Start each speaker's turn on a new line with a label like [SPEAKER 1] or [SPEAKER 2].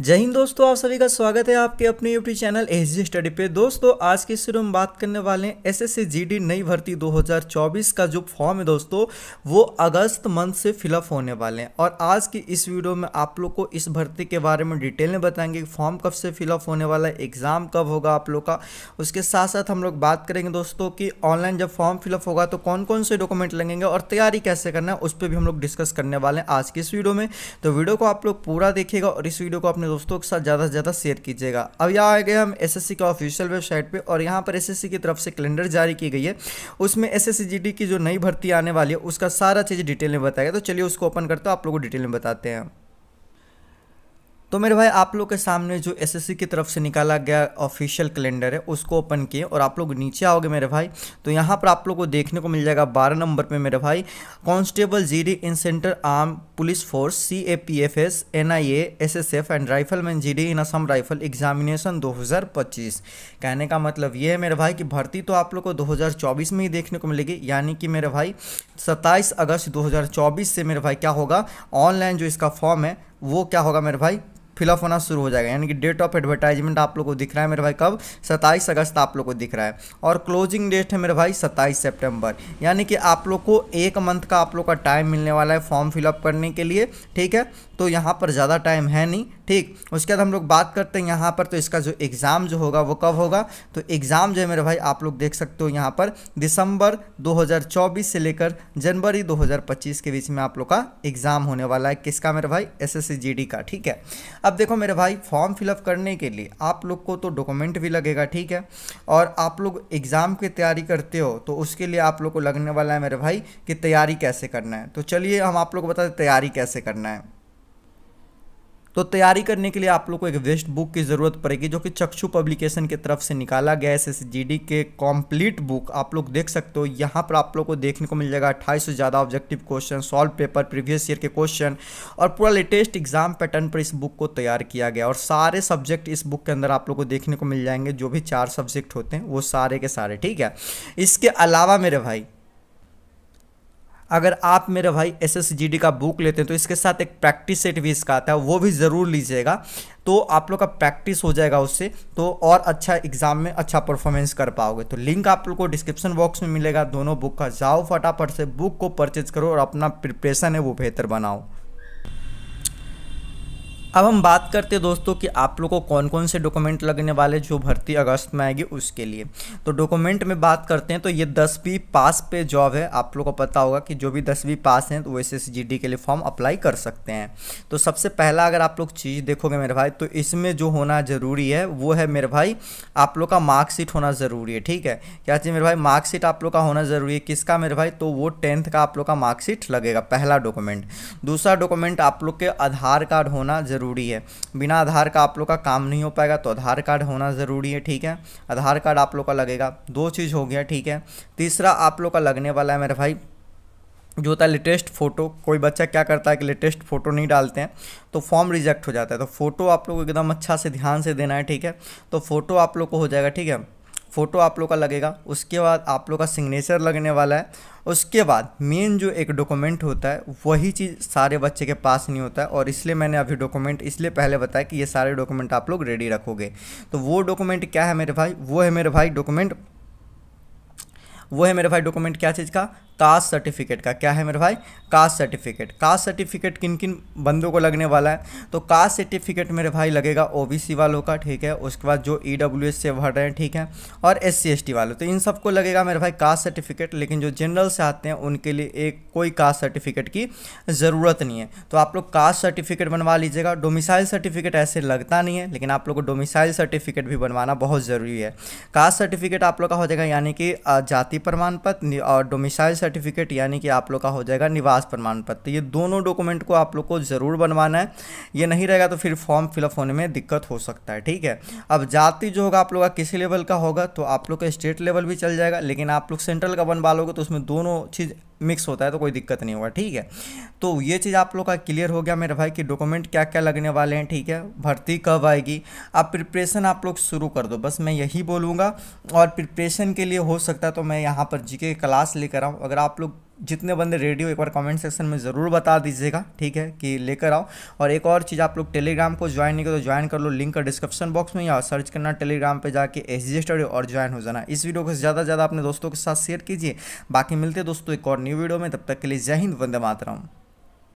[SPEAKER 1] जय हिंद दोस्तों आप सभी का स्वागत है आपके अपने YouTube channel S G study पे दोस्तों आज के शुरू में बात करने वाले हैं एस एस नई भर्ती 2024 का जो फॉर्म है दोस्तों वो अगस्त मंथ से फिलअप होने वाले हैं और आज की इस वीडियो में आप लोग को इस भर्ती के बारे में डिटेल में बताएंगे कि फॉर्म कब से फिलअप होने वाला है एग्ज़ाम कब होगा आप लोग का उसके साथ साथ हम लोग बात करेंगे दोस्तों की ऑनलाइन जब फॉर्म फिलअप होगा तो कौन कौन से डॉक्यूमेंट लगेंगे और तैयारी कैसे करना है उस पर भी हम लोग डिस्कस करने वाले हैं आज की इस वीडियो में तो वीडियो को आप लोग पूरा देखेगा और इस वीडियो को अपने दोस्तों के साथ ज़्यादा से ज़्यादा शेयर कीजिएगा अब यहाँ आ गए हम एसएससी का ऑफिशियल वेबसाइट पे और यहाँ पर एसएससी की तरफ से कैलेंडर जारी की गई है उसमें एस एस की जो नई भर्ती आने वाली है उसका सारा चीज़ डिटेल में बताया तो चलिए उसको ओपन करते हो आप लोगों को डिटेल में बताते हैं तो मेरे भाई आप लोग के सामने जो एसएससी की तरफ से निकाला गया ऑफिशियल कैलेंडर है उसको ओपन किए और आप लोग नीचे आओगे मेरे भाई तो यहाँ पर आप लोग को देखने को मिल जाएगा बारह नंबर पे मेरे भाई constable GD in central arm police force C A P F S N I A S S F and rifleman G D in Assam rifle examination 2025 कहने का मतलब ये है मेरे भाई कि भर्ती तो आप लोग को चौबीस में ही देखने को मिलेगी यानी कि मेरे भाई सत्ताईस अगस्त चौबीस से मेरे भाई क्या होगा ऑनलाइन जो इसका फॉर्म है वो क्या होगा मेरे भाई फिलअप होना शुरू हो जाएगा यानी कि डेट ऑफ एडवर्टाइजमेंट आप लोग को दिख रहा है मेरे भाई कब सत्ताईस अगस्त आप लोग को दिख रहा है और क्लोजिंग डेट है मेरे भाई सत्ताईस सेप्टेम्बर यानी कि आप लोग को एक मंथ का आप लोग का टाइम मिलने वाला है फॉर्म फिलअप करने के लिए ठीक है तो यहाँ पर ज़्यादा टाइम है नहीं ठीक उसके बाद हम लोग बात करते हैं यहाँ पर तो इसका जो एग्ज़ाम जो होगा वो कब होगा तो एग्ज़ाम जो है मेरे भाई आप लोग देख सकते हो यहाँ पर दिसंबर 2024 से लेकर जनवरी 2025 के बीच में आप लोग का एग्ज़ाम होने वाला है किसका मेरे भाई एस जीडी का ठीक है अब देखो मेरे भाई फॉर्म फिलअप करने के लिए आप लोग को तो डॉक्यूमेंट भी लगेगा ठीक है और आप लोग एग्ज़ाम की तैयारी करते हो तो उसके लिए आप लोग को लगने वाला है मेरे भाई कि तैयारी कैसे करना है तो चलिए हम आप लोग को बताते तैयारी कैसे करना है तो तैयारी करने के लिए आप लोग को एक वेस्ट बुक की ज़रूरत पड़ेगी जो कि चक्षु पब्लिकेशन की तरफ से निकाला गया है एस के कॉम्प्लीट बुक आप लोग देख सकते हो यहाँ पर आप लोग को देखने को मिल जाएगा अट्ठाईस से ज़्यादा objective question solve paper previous year के क्वेश्चन और पूरा लेटेस्ट एग्जाम पैटर्न पर इस बुक को तैयार किया गया और सारे सब्जेक्ट इस बुक के अंदर आप लोग को देखने को मिल जाएंगे जो भी चार सब्जेक्ट होते हैं वो सारे के सारे ठीक है इसके अलावा मेरे भाई अगर आप मेरे भाई एस एस जी डी का बुक लेते हैं तो इसके साथ एक प्रैक्टिस सेट भी इसका आता है वो भी ज़रूर लीजिएगा तो आप लोग का प्रैक्टिस हो जाएगा उससे तो और अच्छा एग्ज़ाम में अच्छा परफॉर्मेंस कर पाओगे तो लिंक आप लोग को डिस्क्रिप्शन बॉक्स में मिलेगा दोनों बुक का जाओ फटाफट से बुक को परचेज करो और अपना प्रिपरेशन है वो बेहतर बनाओ अब हम बात करते हैं दोस्तों कि आप लोगों को कौन कौन से डॉक्यूमेंट लगने वाले जो भर्ती अगस्त में आएगी उसके लिए तो डॉक्यूमेंट में बात करते हैं तो ये दसवीं पास पे जॉब है आप लोगों को पता होगा कि जो भी दसवीं पास हैं तो वो एस के लिए फॉर्म अप्लाई कर सकते हैं तो सबसे पहला अगर आप लोग चीज़ देखोगे मेरे भाई तो इसमें जो होना ज़रूरी है वो है मेरे भाई आप लोग का मार्कशीट होना ज़रूरी है ठीक है क्या चाहिए मेरे भाई मार्कशीट आप लोग का होना ज़रूरी है किसका मेरे भाई तो वो टेंथ का आप लोग का मार्कशीट लगेगा पहला डॉक्यूमेंट दूसरा डॉक्यूमेंट आप लोग के आधार कार्ड होना ज़रूरी ज़रूरी है बिना आधार का आप लोग का काम नहीं हो पाएगा तो आधार कार्ड होना ज़रूरी है ठीक है आधार कार्ड आप लोग का लगेगा दो चीज़ हो गया ठीक है तीसरा आप लोग का लगने वाला है मेरे भाई जो होता है लेटेस्ट फ़ोटो कोई बच्चा क्या करता है कि लेटेस्ट फ़ोटो नहीं डालते हैं तो फॉर्म रिजेक्ट हो जाता है तो फ़ोटो आप लोग को एकदम अच्छा से ध्यान से देना है ठीक है तो फ़ोटो आप लोग को हो जाएगा ठीक है फ़ोटो आप लोग का लगेगा उसके बाद आप लोग का सिग्नेचर लगने वाला है उसके बाद मेन जो एक डॉक्यूमेंट होता है वही चीज़ सारे बच्चे के पास नहीं होता है और इसलिए मैंने अभी डॉक्यूमेंट इसलिए पहले बताया कि ये सारे डॉक्यूमेंट आप लोग रेडी रखोगे तो वो डॉक्यूमेंट क्या है मेरे भाई वो है मेरे भाई डॉक्यूमेंट वो है मेरे भाई डॉक्यूमेंट क्या चीज़ का कास्ट सर्टिफिकेट का क्या है मेरे भाई कास्ट सर्टिफिकेट कास्ट सर्टिफिकेट किन किन बंदों को लगने वाला है तो कास्ट सर्टिफिकेट मेरे भाई लगेगा ओबीसी वालों का ठीक है उसके बाद जो ई e से भर रहे हैं ठीक है और एस सी वालों तो इन सबको लगेगा मेरे भाई कास्ट सर्टिफिकेट लेकिन जो जनरल से आते हैं उनके लिए एक कोई कास्ट सर्टिफिकेट की ज़रूरत नहीं है तो आप लोग कास्ट सर्टिफिकेट बनवा लीजिएगा डोमिसाइल सर्टिफिकेट ऐसे लगता नहीं है लेकिन आप लोग को डोमिसाइल सर्टिफिकेट भी बनवाना बहुत ज़रूरी है कास्ट सर्टिफिकेट आप लोग का हो जाएगा यानी कि जाति प्रमाण पत्र और डोमिसाइल सर्टिफिकेट यानी कि आप लोग का हो जाएगा निवास प्रमाण पत्र ये दोनों डॉक्यूमेंट को आप लोग को ज़रूर बनवाना है ये नहीं रहेगा तो फिर फॉर्म फिलअप होने में दिक्कत हो सकता है ठीक है अब जाति जो होगा आप लोग का किसी लेवल का होगा तो आप लोग का स्टेट लेवल भी चल जाएगा लेकिन आप लोग सेंट्रल का बनवा लोगे तो उसमें दोनों चीज़ मिक्स होता है तो कोई दिक्कत नहीं होगा ठीक है तो ये चीज़ आप लोग का क्लियर हो गया मेरे भाई कि डॉक्यूमेंट क्या क्या लगने वाले हैं ठीक है भर्ती कब आएगी आप प्रिपरेशन आप लोग शुरू कर दो बस मैं यही बोलूँगा और प्रिपरेशन के लिए हो सकता है तो मैं यहाँ पर जी क्लास लेकर आऊँ अगर आप लोग जितने बंदे रेडियो एक बार कमेंट सेक्शन में ज़रूर बता दीजिएगा ठीक है कि लेकर आओ और एक और चीज़ आप लोग टेलीग्राम को ज्वाइन नहीं करो तो ज्वाइन कर लो लिंक का डिस्क्रिप्शन बॉक्स में या सर्च करना टेलीग्राम पे जाके एस जी स्टडी और ज्वाइन हो जाना इस वीडियो को ज़्यादा से ज़्यादा अपने दोस्तों के साथ शेयर कीजिए बाकी मिलते दोस्तों एक और न्यू वीडियो में तब तक के लिए जय हिंद वंदे मातरम